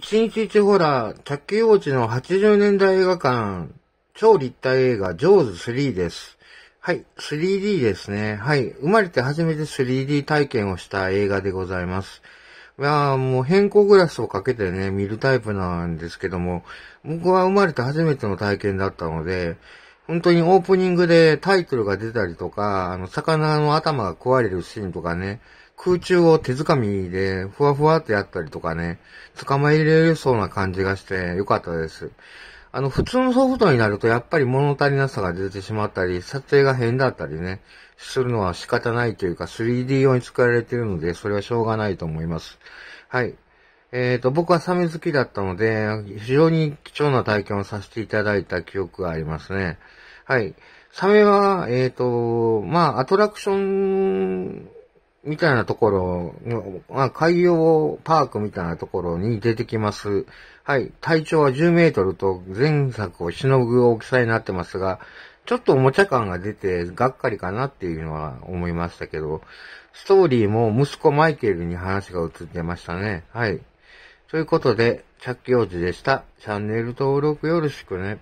1日1ホラー、着落ちの80年代映画館、超立体映画、ジョーズ3です。はい、3D ですね。はい、生まれて初めて 3D 体験をした映画でございます。いやもう変更グラスをかけてね、見るタイプなんですけども、僕は生まれて初めての体験だったので、本当にオープニングでタイトルが出たりとか、あの、魚の頭が壊れるシーンとかね、空中を手づかみで、ふわふわってやったりとかね、捕まえれそうな感じがして、よかったです。あの、普通のソフトになると、やっぱり物足りなさが出てしまったり、撮影が変だったりね、するのは仕方ないというか、3D 用に作られているので、それはしょうがないと思います。はい。えっ、ー、と、僕はサメ好きだったので、非常に貴重な体験をさせていただいた記憶がありますね。はい。サメは、えっ、ー、と、まあ、アトラクションみたいなところの、ま海洋パークみたいなところに出てきます。はい。体長は10メートルと前作をしのぐ大きさになってますが、ちょっとおもちゃ感が出て、がっかりかなっていうのは思いましたけど、ストーリーも息子マイケルに話が移ってましたね。はい。ということで、着用時でした。チャンネル登録よろしくね。